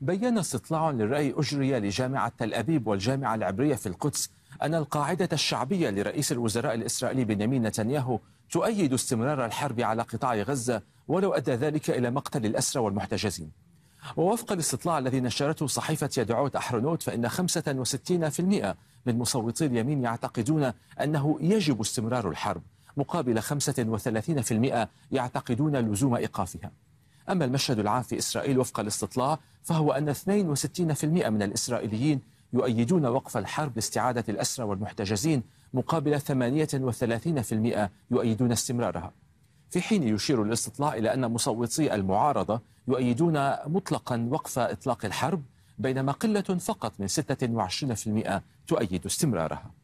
بين استطلاع للرأي أجري لجامعة تل أبيب والجامعة العبرية في القدس أن القاعدة الشعبية لرئيس الوزراء الإسرائيلي بنيامين نتنياهو تؤيد استمرار الحرب على قطاع غزة ولو أدى ذلك إلى مقتل الأسرى والمحتجزين ووفق الاستطلاع الذي نشرته صحيفة يدعوت أحرنوت فإن 65% من مصوتي اليمين يعتقدون أنه يجب استمرار الحرب مقابل 35% يعتقدون لزوم إيقافها أما المشهد العام في إسرائيل وفق الاستطلاع فهو أن 62% من الإسرائيليين يؤيدون وقف الحرب لاستعادة الأسرى والمحتجزين مقابل 38% يؤيدون استمرارها في حين يشير الاستطلاع إلى أن مصوتي المعارضة يؤيدون مطلقا وقف إطلاق الحرب بينما قلة فقط من 26% تؤيد استمرارها